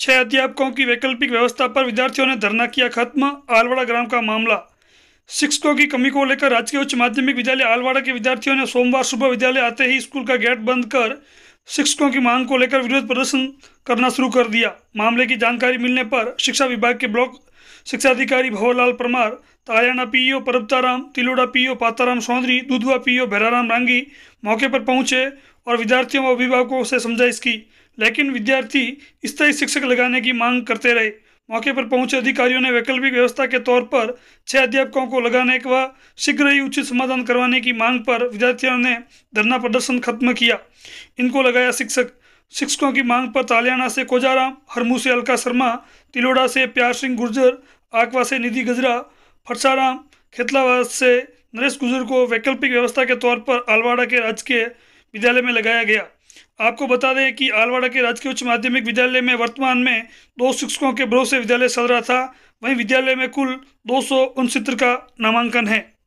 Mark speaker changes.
Speaker 1: छह अध्यापकों की वैकल्पिक व्यवस्था पर विद्यार्थियों ने धरना किया खत्म आलवाड़ा ग्राम का मामला शिक्षकों की कमी को लेकर राजकीय उच्च माध्यमिक विद्यालय आलवाड़ा के विद्यार्थियों ने सोमवार सुबह विद्यालय आते ही स्कूल का गेट बंद कर शिक्षकों की मांग को लेकर विरोध प्रदर्शन करना शुरू कर दिया मामले की जानकारी मिलने पर शिक्षा विभाग के ब्लॉक शिक्षा अधिकारी Bhawarlal Parmar Tayana PEO Parbataram Tiloda PEO Pataram Saundari Dudhwa PEO Bhairaram Rangi मौके पर पहुंचे और विद्यार्थियों व अभिभावकों से समझाइश की लेकिन विद्यार्थी स्थायी शिक्षक लगाने की मांग करते रहे मौके पर पहुंचे अधिकारियों ने वैकल्पिक व्यवस्था के तौर पर छह अध्यापकों को लगाने व शीघ्र ही उचित समाधान करवाने की मांग पर विद्यार्थियों ने धरना प्रदर्शन खत्म किया इनको लगाया शिक्षक शिक्षकों की मांग पर तालियाना से कोजाराम हरमू से अलका शर्मा तिलोड़ा से प्यार सिंह गुर्जर आकवा से निधि गजरा फरसाराम खेतलावास से नरेश गुजर को वैकल्पिक व्यवस्था के तौर पर अलवाड़ा के राजकीय विद्यालय में लगाया गया आपको बता दें कि आलवाड़ा के राजकीय उच्च माध्यमिक विद्यालय में वर्तमान में दो शिक्षकों के भरोसे विद्यालय चल रहा था वहीं विद्यालय में कुल दो का नामांकन है